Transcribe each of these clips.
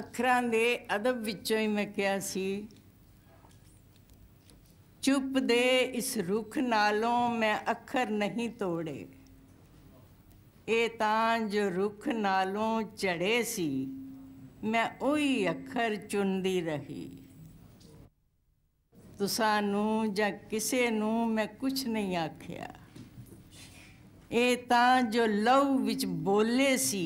ਅੱਖਰਾਂ ਦੇ ਅਦਬ ਵਿੱਚੋਂ ਹੀ ਮੈਂ ਕਿਹਾ ਸੀ ਚੁੱਪ ਦੇ ਇਸ ਰੁੱਖ ਨਾਲੋਂ ਮੈਂ ਅੱਖਰ ਨਹੀਂ ਤੋੜੇ ਇਹ ਤਾਂ ਜੋ ਰੁੱਖ ਨਾਲੋਂ ਚੜੇ ਸੀ ਮੈਂ ਉਹੀ ਅੱਖਰ ਚੁੰਦੀ ਰਹੀ ਤੁਸਾਂ ਨੂੰ ਜਾਂ ਕਿਸੇ ਨੂੰ ਮੈਂ ਕੁਝ ਨਹੀਂ ਆਖਿਆ ਇਹ ਤਾਂ ਜੋ ਲਵ ਵਿੱਚ ਬੋਲੇ ਸੀ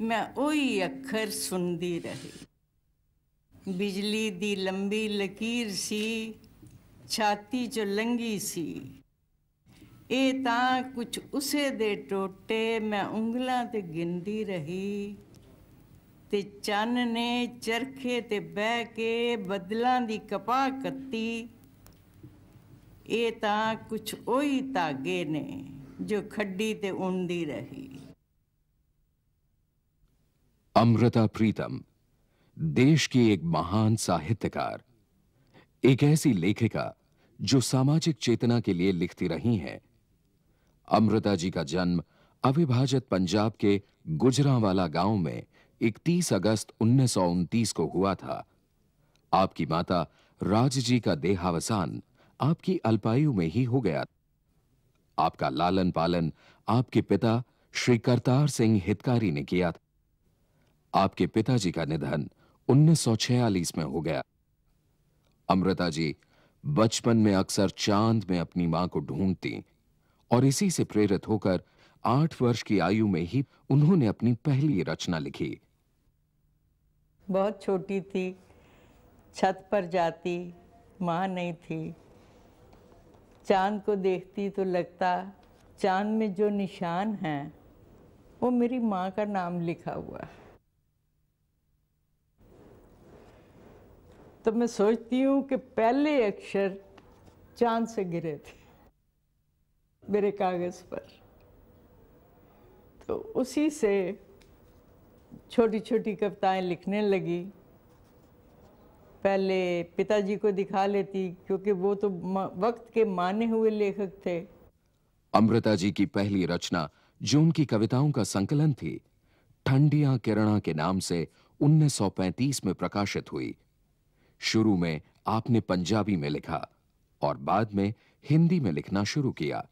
मैं ओई अखर सुनती रही बिजली दी लंबी लकीर सी छाती चो लंघी सी ए तां कुछ उसे दे टोटे मैं उंगलों ते गिनती रही ते चन ने चरखे ते बह के बदलां दी कपा कती ए तां कुछ ओई तागे ने जो खड्डी ते उंदी रही अमृता प्रीतम देश की एक महान साहित्यकार एक ऐसी लेखिका जो सामाजिक चेतना के लिए लिखती रही हैं अमृता जी का जन्म अविभाजित पंजाब के गुजरांवाला गांव में 31 अगस्त उन्नीस को हुआ था आपकी माता राज जी का देहावसान आपकी अल्पायु में ही हो गया आपका लालन पालन आपके पिता श्री करतार सिंह हितकारी ने किया था आपके पिताजी का निधन 1946 में हो गया अमृता जी बचपन में अक्सर चांद में अपनी मां को ढूंढती और इसी से प्रेरित होकर आठ वर्ष की आयु में ही उन्होंने अपनी पहली रचना लिखी बहुत छोटी थी छत पर जाती मां नहीं थी चांद को देखती तो लगता चांद में जो निशान है वो मेरी माँ का नाम लिखा हुआ है तो मैं सोचती हूँ कि पहले अक्षर चांद से गिरे थे मेरे कागज़ पर तो उसी से छोटी छोटी कविताएं लिखने लगी पहले पिताजी को दिखा लेती क्योंकि वो तो वक्त के माने हुए लेखक थे अमृता जी की पहली रचना जो उनकी कविताओं का संकलन थी ठंडिया किरणा के नाम से 1935 में प्रकाशित हुई शुरू में आपने पंजाबी में लिखा और बाद में हिंदी में लिखना शुरू किया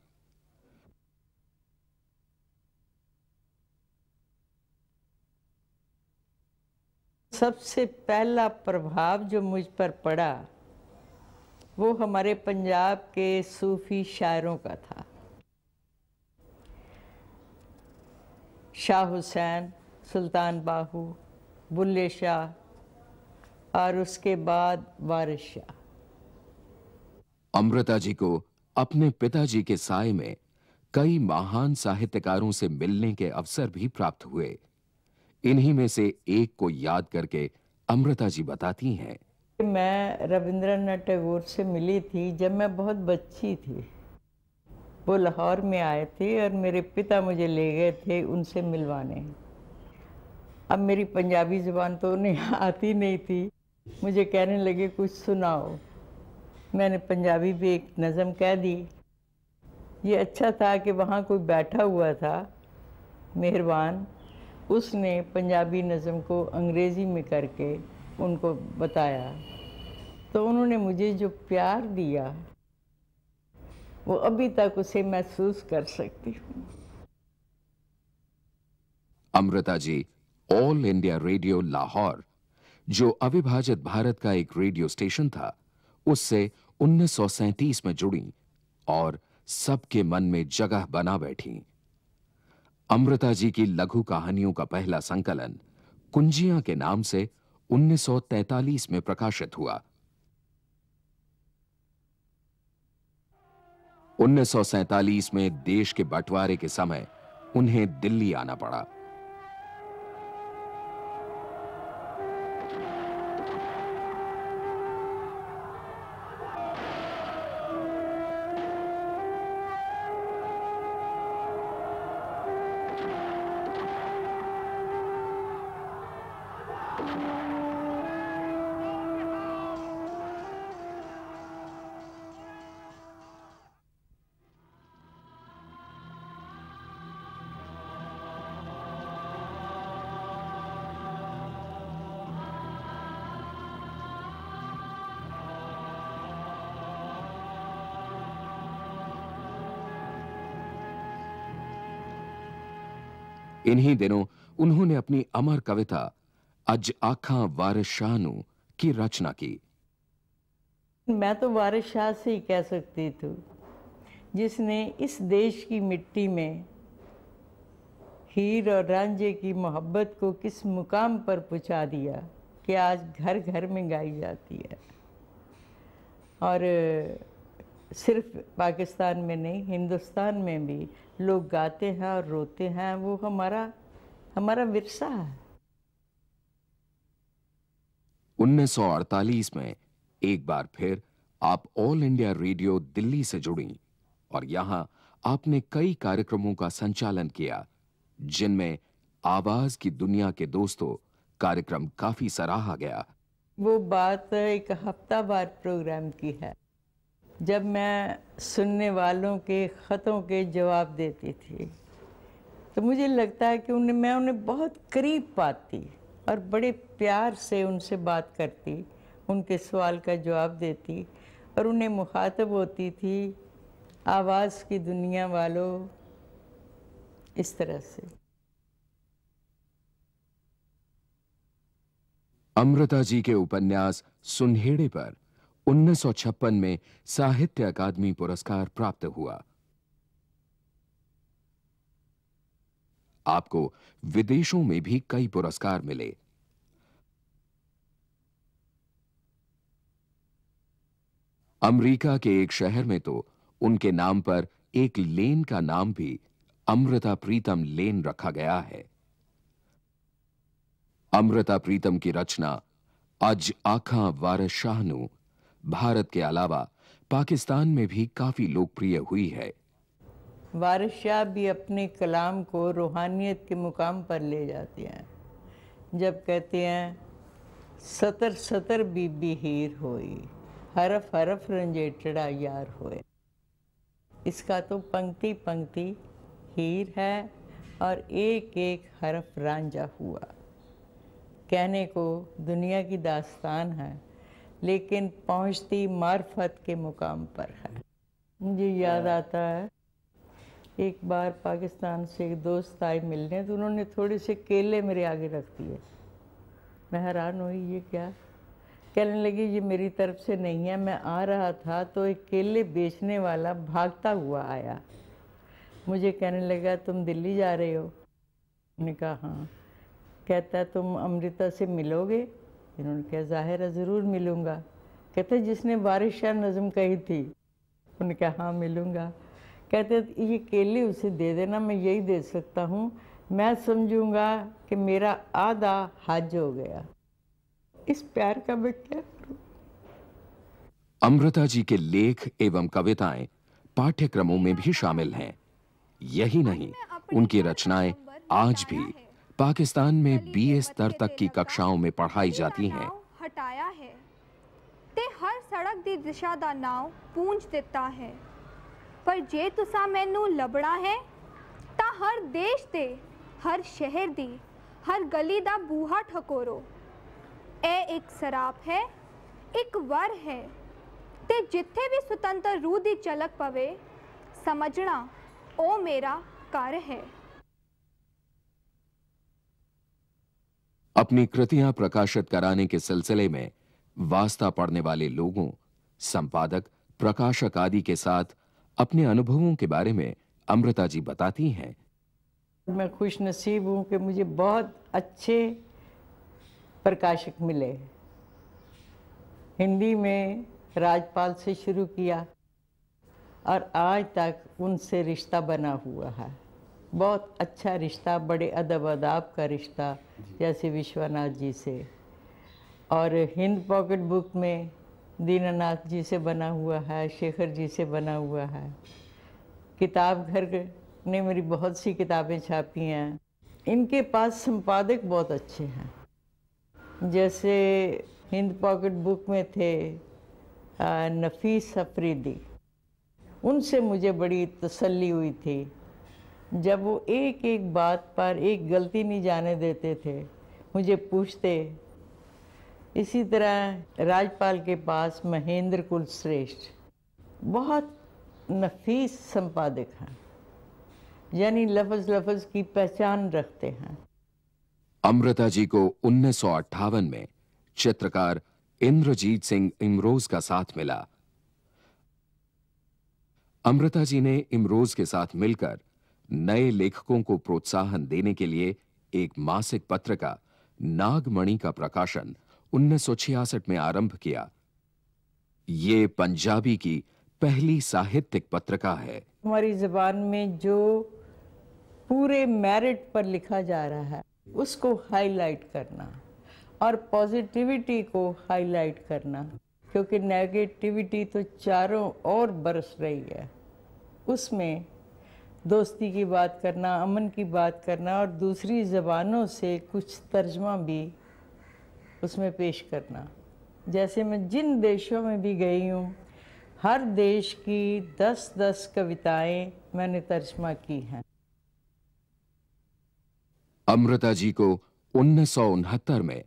सबसे पहला प्रभाव जो मुझ पर पड़ा वो हमारे पंजाब के सूफी शायरों का था शाह हुसैन सुल्तान बाहू बुल्ले शाह और उसके बाद वारिस अमृता जी को अपने पिताजी के साय में कई महान साहित्यकारों से मिलने के अवसर भी प्राप्त हुए इन्हीं में से एक को याद करके अमृता जी बताती हैं मैं रविंद्रनाथ टैगोर से मिली थी जब मैं बहुत बच्ची थी वो लाहौर में आए थे और मेरे पिता मुझे ले गए थे उनसे मिलवाने अब मेरी पंजाबी जुबान तो उन्हें आती नहीं थी मुझे कहने लगे कुछ सुनाओ मैंने पंजाबी भी एक नज़म कह दी ये अच्छा था कि वहाँ कोई बैठा हुआ था मेहरबान उसने पंजाबी नज़म को अंग्रेज़ी में करके उनको बताया तो उन्होंने मुझे जो प्यार दिया वो अभी तक उसे महसूस कर सकती हूँ Amrita ji all India radio Lahore जो अविभाजित भारत का एक रेडियो स्टेशन था उससे उन्नीस में जुड़ी और सबके मन में जगह बना बैठी अमृता जी की लघु कहानियों का पहला संकलन कुंजिया के नाम से 1943 में प्रकाशित हुआ 1947 में देश के बंटवारे के समय उन्हें दिल्ली आना पड़ा इन्हीं दिनों उन्होंने अपनी अमर कविता अज आखा वारिस शाह की रचना की मैं तो वारिस शाह से ही कह सकती थी जिसने इस देश की मिट्टी में हीर और रांझे की मोहब्बत को किस मुकाम पर पहुँचा दिया कि आज घर घर में गाई जाती है और सिर्फ पाकिस्तान में नहीं हिंदुस्तान में भी लोग गाते हैं और रोते हैं वो हमारा हमारा विरसा है 1948 में एक बार फिर आप ऑल इंडिया रेडियो दिल्ली से जुड़ी और यहां आपने कई कार्यक्रमों का संचालन किया जिनमें आवाज की दुनिया के दोस्तों कार्यक्रम काफी सराहा गया वो बात एक हफ्तावार प्रोग्राम की है जब मैं सुनने वालों के ख़तों के जवाब देती थी तो मुझे लगता है कि उन्हें मैं उन्हें बहुत करीब पाती और बड़े प्यार से उनसे बात करती उनके सवाल का जवाब देती और उन्हें मुखातब होती थी आवाज़ की दुनिया वालों इस तरह से अमृता जी के उपन्यास सुनहेड़े पर 1956 में साहित्य अकादमी पुरस्कार प्राप्त हुआ आपको विदेशों में भी कई पुरस्कार मिले अमेरिका के एक शहर में तो उनके नाम पर एक लेन का नाम भी अमृता प्रीतम लेन रखा गया है अमृता प्रीतम की रचना अज आखा वारशाहनु भारत के अलावा पाकिस्तान में भी काफी लोकप्रिय हुई है वारिस शाह भी अपने कलाम को रूहानियत के मुकाम पर ले जाते हैं जब कहते हैं सतर सतर बीबी हीर होई हरफ हरफ रंजेटड़ा यार होए इसका तो पंक्ति पंक्ति हीर है और एक एक हरफ रांझा हुआ कहने को दुनिया की दास्तान है लेकिन पहुंचती मार्फत के मुकाम पर है मुझे याद हाँ। आता है एक बार पाकिस्तान से एक दोस्त आए मिलने तो उन्होंने थोड़े से केले मेरे आगे रख दिए मैं हैरान हुई ये क्या कहने लगी ये मेरी तरफ से नहीं है मैं आ रहा था तो एक केले बेचने वाला भागता हुआ आया मुझे कहने लगा तुम दिल्ली जा रहे हो मैंने कहा हाँ कहता तुम अमृता से मिलोगे इन्होंने कहा ज़ाहिर है ज़रूर मिलूँगा कहते जिसने बारिश शाह नज़म कही थी उन्होंने कहा हाँ मिलूँगा कहते तो ये केले उसे दे देना मैं यही दे सकता हूँ मैं समझूँगा कि मेरा आधा हज हो गया इस प्यार का मैं क्या करूँ अमृता जी के लेख एवं कविताएं पाठ्यक्रमों में भी शामिल हैं यही नहीं उनकी रचनाएं आज भी पाकिस्तान में बीए स्तर तक की कक्षाओं में पढ़ाई जाती है ਹਟਾਇਆ ਹੈ ਤੇ ਹਰ ਸੜਕ ਦੀ ਦਿਸ਼ਾ ਦਾ ਨਾਮ ਪੂੰਝ ਦਿੱਤਾ ਹੈ ਪਰ ਜੇ ਤੁਸੀਂ ਮੈਨੂੰ ਲੱਭਣਾ ਹੈ ਤਾਂ ਹਰ ਦੇਸ਼ ਦੇ ਹਰ ਸ਼ਹਿਰ ਦੀ ਹਰ ਗਲੀ ਦਾ ਬੂਹਾ ਠਕੋਰੋ ਇਹ ਇੱਕ ਸਰਾਪ ਹੈ ਇੱਕ ਵਰ ਹੈ ਤੇ ਜਿੱਥੇ ਵੀ ਸੁਤੰਤਰ ਰੂਹ ਦੀ ਝਲਕ ਪਵੇ ਸਮਝਣਾ ਉਹ ਮੇਰਾ ਘਰ ਹੈ अपनी कृतियां प्रकाशित कराने के सिलसिले में वास्ता पढ़ने वाले लोगों संपादक प्रकाशक आदि के साथ अपने अनुभवों के बारे में अमृता जी बताती हैं मैं खुश नसीब हूँ कि मुझे बहुत अच्छे प्रकाशक मिले हिंदी में राजपाल से शुरू किया और आज तक उनसे रिश्ता बना हुआ है बहुत अच्छा रिश्ता बड़े अदब अदाब का रिश्ता जैसे विश्वनाथ जी से और हिंद पॉकेट बुक में दीनानाथ जी से बना हुआ है शेखर जी से बना हुआ है किताब घर ने मेरी बहुत सी किताबें छापी हैं इनके पास संपादक बहुत अच्छे हैं जैसे हिंद पॉकेट बुक में थे नफीस अफरीदी उनसे मुझे बड़ी तसल्ली हुई थी जब वो एक एक बात पर एक गलती नहीं जाने देते थे मुझे पूछते इसी तरह राजपाल के पास महेंद्र कुलश्रेष्ठ बहुत नफीस संपादक हैं यानी लफज लफज की पहचान रखते हैं अमृता जी को उन्नीस में चित्रकार इंद्रजीत सिंह इमरोज का साथ मिला अमृता जी ने इमरोज के साथ मिलकर नए लेखकों को प्रोत्साहन देने के लिए एक मासिक पत्र का नागमणि का प्रकाशन उन्नीस में आरंभ किया ये पंजाबी की पहली साहित्यिक पत्रिका है हमारी जबान में जो पूरे मेरिट पर लिखा जा रहा है उसको हाईलाइट करना और पॉजिटिविटी को हाईलाइट करना क्योंकि नेगेटिविटी तो चारों ओर बरस रही है उसमें दोस्ती की बात करना अमन की बात करना और दूसरी ज़बानों से कुछ तर्जमा भी उसमें पेश करना जैसे मैं जिन देशों में भी गई हूँ हर देश की दस दस कविताएं मैंने तर्जमा की हैं अमृता जी को उन्नीस में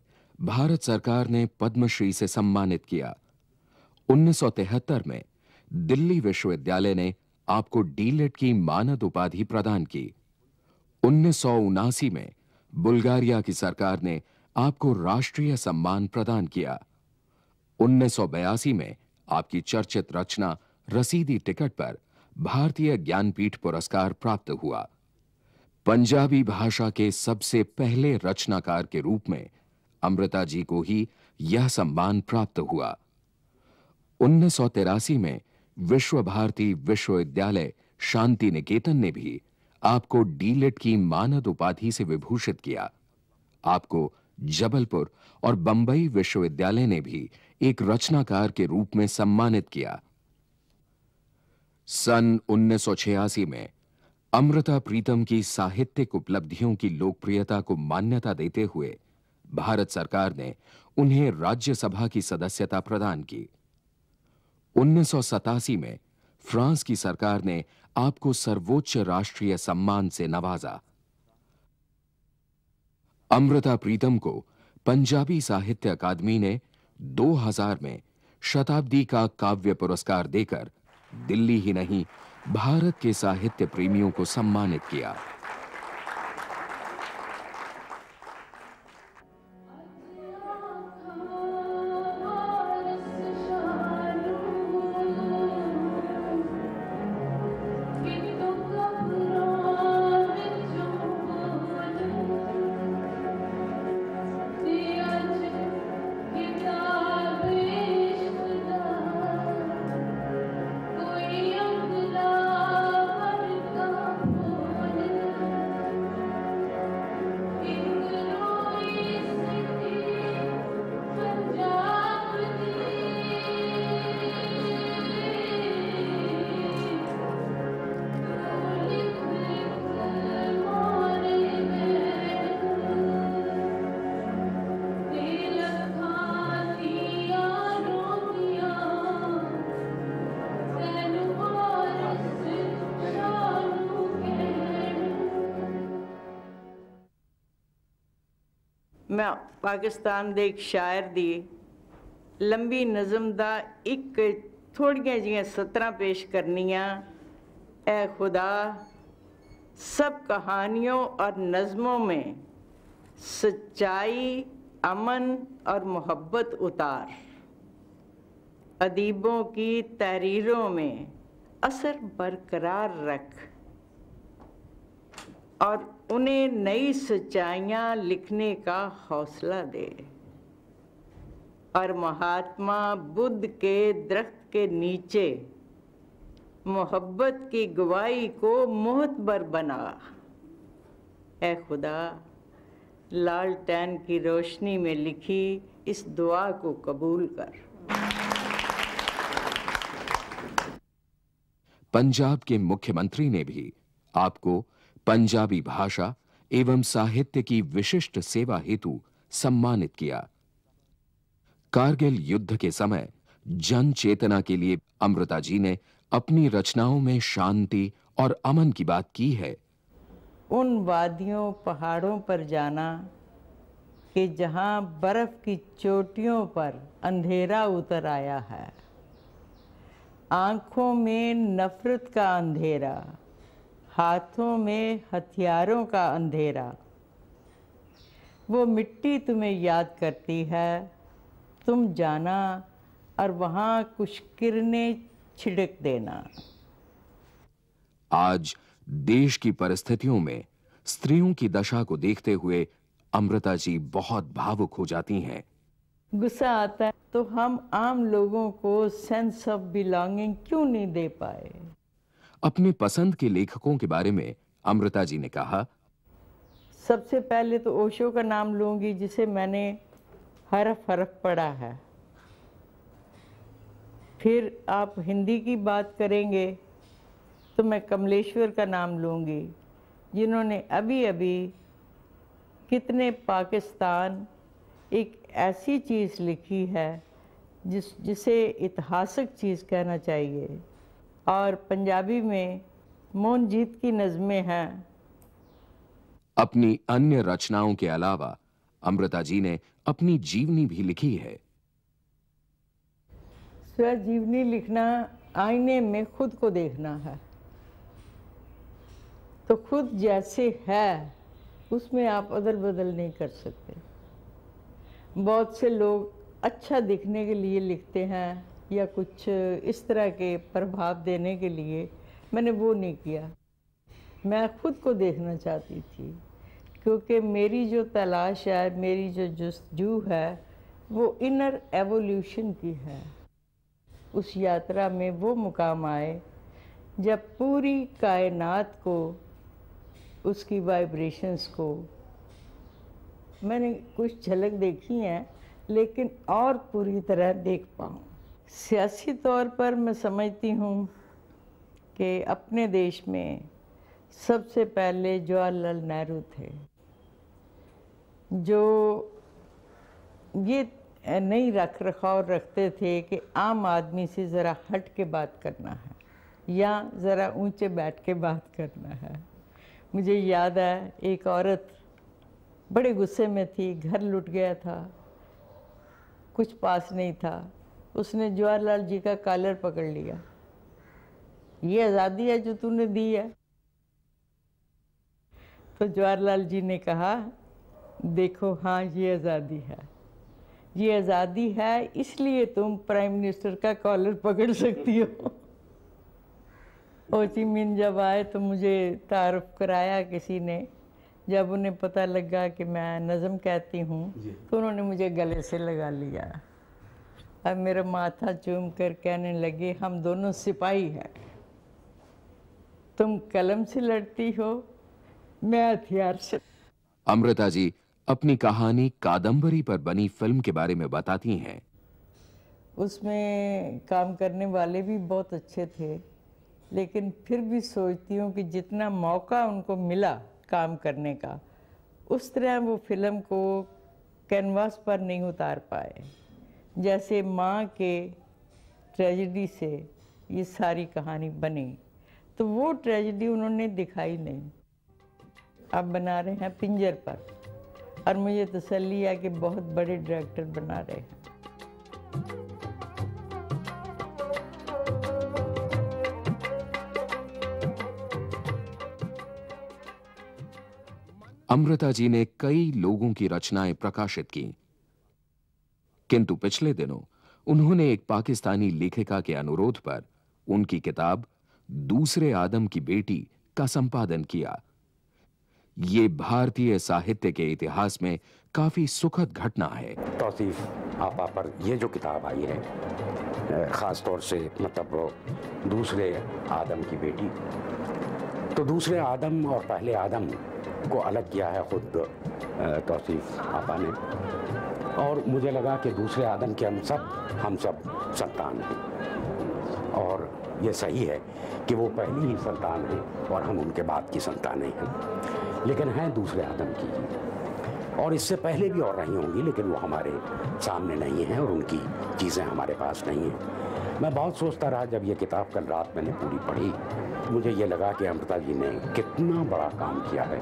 भारत सरकार ने पद्मश्री से सम्मानित किया उन्नीस में दिल्ली विश्वविद्यालय ने आपको डीलेट की मानद उपाधि प्रदान की उन्नीस में बुल्गारिया की सरकार ने आपको राष्ट्रीय सम्मान प्रदान किया उन्नीस में आपकी चर्चित रचना रसीदी टिकट पर भारतीय ज्ञानपीठ पुरस्कार प्राप्त हुआ पंजाबी भाषा के सबसे पहले रचनाकार के रूप में अमृता जी को ही यह सम्मान प्राप्त हुआ उन्नीस में विश्व भारती विश्वविद्यालय शांति निकेतन ने भी आपको डीलिट की मानद उपाधि से विभूषित किया आपको जबलपुर और बंबई विश्वविद्यालय ने भी एक रचनाकार के रूप में सम्मानित किया सन 1986 में अमृता प्रीतम की साहित्यिक उपलब्धियों की लोकप्रियता को मान्यता देते हुए भारत सरकार ने उन्हें राज्यसभा की सदस्यता प्रदान की उन्नीस में फ्रांस की सरकार ने आपको सर्वोच्च राष्ट्रीय सम्मान से नवाजा अमृता प्रीतम को पंजाबी साहित्य अकादमी ने 2000 में शताब्दी का काव्य पुरस्कार देकर दिल्ली ही नहीं भारत के साहित्य प्रेमियों को सम्मानित किया मैं पाकिस्तान के एक शायर की लंबी नज़म का एक थोड़िया जी सत्र पेश करनी ए खुदा सब कहानियों और नज़मों में सच्चाई अमन और मोहब्बत उतार अदीबों की तहरीरों में असर बरकरार रख और उन्हें नई सच्चाइया लिखने का हौसला दे और महात्मा बुद्ध के दरख्त के नीचे मोहब्बत की गवाही को मोहतबर बना ऐ खुदा लाल टैन की रोशनी में लिखी इस दुआ को कबूल कर पंजाब के मुख्यमंत्री ने भी आपको पंजाबी भाषा एवं साहित्य की विशिष्ट सेवा हेतु सम्मानित किया कारगिल युद्ध के समय जन चेतना के लिए अमृता जी ने अपनी रचनाओं में शांति और अमन की बात की है उन वादियों पहाड़ों पर जाना कि जहां बर्फ की चोटियों पर अंधेरा उतर आया है आंखों में नफरत का अंधेरा हाथों में हथियारों का अंधेरा वो मिट्टी तुम्हें याद करती है तुम जाना और वहां कुछ किरने छिड़क देना आज देश की परिस्थितियों में स्त्रियों की दशा को देखते हुए अमृता जी बहुत भावुक हो जाती हैं गुस्सा आता है तो हम आम लोगों को सेंस ऑफ बिलोंगिंग क्यों नहीं दे पाए अपने पसंद के लेखकों के बारे में अमृता जी ने कहा सबसे पहले तो ओशो का नाम लूंगी जिसे मैंने हर फर्क पढ़ा है फिर आप हिंदी की बात करेंगे तो मैं कमलेश्वर का नाम लूँगी जिन्होंने अभी अभी कितने पाकिस्तान एक ऐसी चीज़ लिखी है जिस जिसे इतिहासक चीज़ कहना चाहिए और पंजाबी में मोनजीत की नज़में हैं अपनी अन्य रचनाओं के अलावा अमृता जी ने अपनी जीवनी भी लिखी है जीवनी लिखना आईने में खुद को देखना है तो खुद जैसे है उसमें आप अदल बदल नहीं कर सकते बहुत से लोग अच्छा दिखने के लिए लिखते हैं या कुछ इस तरह के प्रभाव देने के लिए मैंने वो नहीं किया मैं खुद को देखना चाहती थी क्योंकि मेरी जो तलाश है मेरी जो जस्तजू है वो इनर एवोल्यूशन की है उस यात्रा में वो मुकाम आए जब पूरी कायनात को उसकी वाइब्रेशंस को मैंने कुछ झलक देखी हैं लेकिन और पूरी तरह देख पाऊँ सियासी तौर पर मैं समझती हूँ कि अपने देश में सबसे पहले जवाहरलाल नेहरू थे जो ये नहीं रख रखाव रखते थे कि आम आदमी से ज़रा हट के बात करना है या ज़रा ऊंचे बैठ के बात करना है मुझे याद है एक औरत बड़े गुस्से में थी घर लुट गया था कुछ पास नहीं था उसने जवाहरलाल जी का कालर पकड़ लिया ये आज़ादी है जो तूने दी है तो जवाहरलाल जी ने कहा देखो हाँ ये आज़ादी है ये आज़ादी है इसलिए तुम प्राइम मिनिस्टर का कॉलर पकड़ सकती हो ओची मिन जब आए तो मुझे तारफ़ कराया किसी ने जब उन्हें पता लगा कि मैं नज़म कहती हूँ तो उन्होंने मुझे गले से लगा लिया अब मेरा माथा चूम कर कहने लगे हम दोनों सिपाही हैं तुम कलम से लड़ती हो मैं हथियार से अमृता जी अपनी कहानी कादंबरी पर बनी फिल्म के बारे में बताती हैं उसमें काम करने वाले भी बहुत अच्छे थे लेकिन फिर भी सोचती हूँ कि जितना मौका उनको मिला काम करने का उस तरह वो फिल्म को कैनवास पर नहीं उतार पाए जैसे माँ के ट्रेजिडी से ये सारी कहानी बनी तो वो ट्रेजिडी उन्होंने दिखाई नहीं अब बना रहे हैं पिंजर पर और मुझे तसली है कि बहुत बड़े डायरेक्टर बना रहे हैं अमृता जी ने कई लोगों की रचनाएं प्रकाशित की किंतु पिछले दिनों उन्होंने एक पाकिस्तानी लेखिका के अनुरोध पर उनकी किताब दूसरे आदम की बेटी का संपादन किया ये भारतीय साहित्य के इतिहास में काफी सुखद घटना है तौसीफ आपा पर ये जो किताब आई है ख़ास तौर से मतलब दूसरे आदम की बेटी तो दूसरे आदम और पहले आदम को अलग किया है खुद तौसीफ आपा ने और मुझे लगा कि दूसरे आदम के हम सब हम सब संतान हैं और ये सही है कि वो पहली ही संतान हैं और हम उनके बाद की संतानें हैं लेकिन हैं दूसरे आदम की और इससे पहले भी और रही होंगी लेकिन वो हमारे सामने नहीं हैं और उनकी चीज़ें हमारे पास नहीं हैं मैं बहुत सोचता रहा जब ये किताब कल रात मैंने पूरी पढ़ी मुझे ये लगा कि अमृता जी ने कितना बड़ा काम किया है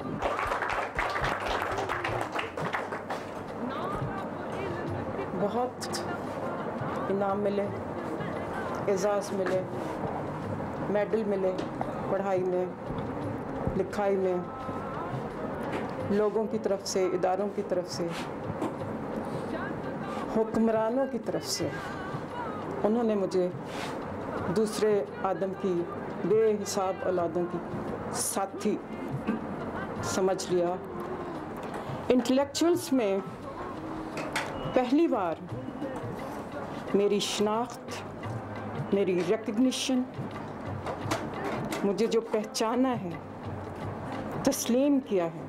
इनाम मिले एजाज़ मिले मेडल मिले पढ़ाई में लिखाई में लोगों की तरफ से इदारों की तरफ से हुक्मरानों की तरफ से उन्होंने मुझे दूसरे आदम की बेहिसाब औलादों की साथी समझ लिया इंटेलेक्चुअल्स में पहली बार मेरी शनाख्त मेरी रिकग्निशन मुझे जो पहचाना है तस्लीम किया है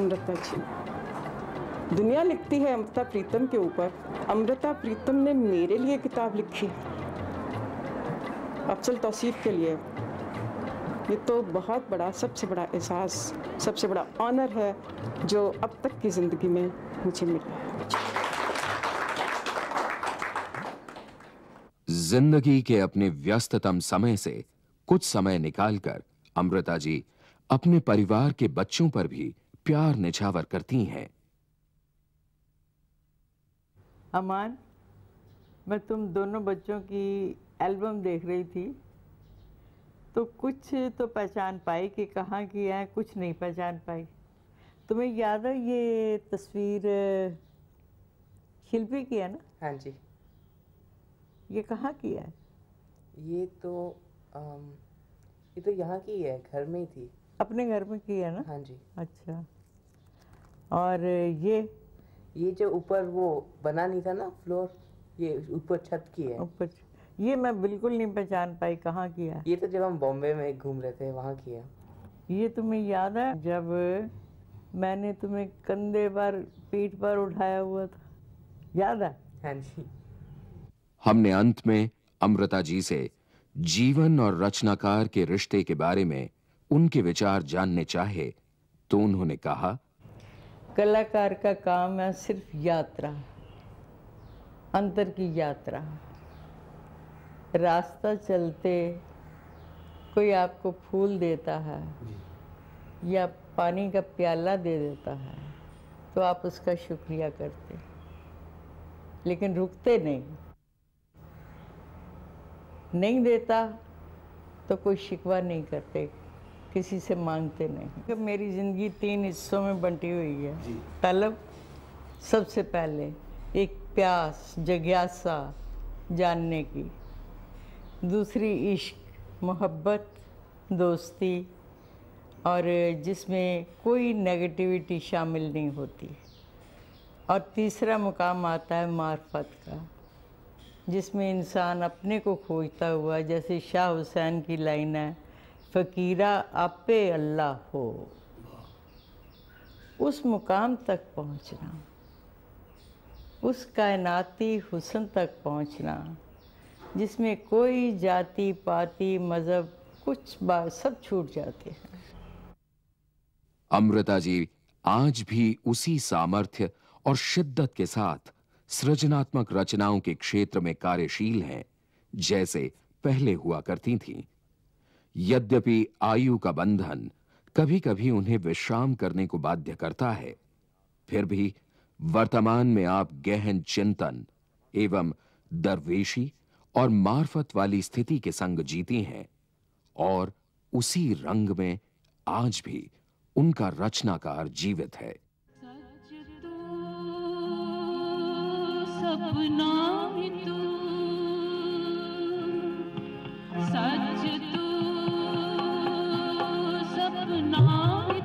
अमृता जी दुनिया लिखती है अमृता प्रीतम के ऊपर अमृता प्रीतम ने मेरे लिए किताब लिखी अफसल तौसीफ के लिए ये तो बहुत बड़ा सबसे बड़ा एहसास सबसे बड़ा ऑनर है जो अब तक की ज़िंदगी में मुझे मिला है जिंदगी के अपने व्यस्ततम समय से कुछ समय निकालकर अमृता जी अपने परिवार के बच्चों पर भी प्यार निछावर करती हैं अमान मैं तुम दोनों बच्चों की एल्बम देख रही थी तो कुछ तो पहचान पाई कि कहाँ की है कुछ नहीं पहचान पाई तुम्हें याद है ये तस्वीर शिल्पी की है ना हाँ जी ये कहाँ की है ये तो आम, ये तो यहाँ की है घर में ही थी अपने घर में की है ना हाँ जी अच्छा और ये ये जो ऊपर वो बना नहीं था ना फ्लोर ये ऊपर छत की है ऊपर ये मैं बिल्कुल नहीं पहचान पाई कहाँ की है ये तो जब हम बॉम्बे में घूम रहे थे वहाँ की है ये तुम्हें याद है जब मैंने तुम्हें कंधे पर पीठ पर उठाया हुआ था याद है हाँ जी हमने अंत में अमृता जी से जीवन और रचनाकार के रिश्ते के बारे में उनके विचार जानने चाहे तो उन्होंने कहा कलाकार का काम है सिर्फ यात्रा अंतर की यात्रा रास्ता चलते कोई आपको फूल देता है या पानी का प्याला दे देता है तो आप उसका शुक्रिया करते लेकिन रुकते नहीं नहीं देता तो कोई शिकवा नहीं करते किसी से मांगते नहीं मेरी ज़िंदगी तीन हिस्सों में बंटी हुई है तलब सबसे पहले एक प्यास जग्यासा जानने की दूसरी इश्क मोहब्बत दोस्ती और जिसमें कोई नेगेटिविटी शामिल नहीं होती और तीसरा मुकाम आता है मार्फत का जिसमें इंसान अपने को खोजता हुआ जैसे शाह हुसैन की लाइन है फ़कीरा आपे अल्लाह हो उस मुकाम तक पहुंचना उस कायनाती हुसन तक पहुंचना जिसमें कोई जाति पाति मज़हब कुछ बार सब छूट जाते हैं अमृता जी आज भी उसी सामर्थ्य और शिद्दत के साथ सृजनात्मक रचनाओं के क्षेत्र में कार्यशील हैं जैसे पहले हुआ करती थीं यद्यपि आयु का बंधन कभी-कभी उन्हें विश्राम करने को बाध्य करता है फिर भी वर्तमान में आप गहन चिंतन एवं दरवेशी और मार्फत वाली स्थिति के संग जीती हैं और उसी रंग में आज भी उनका रचनाकार जीवित है सपना है तू सच तू सपना है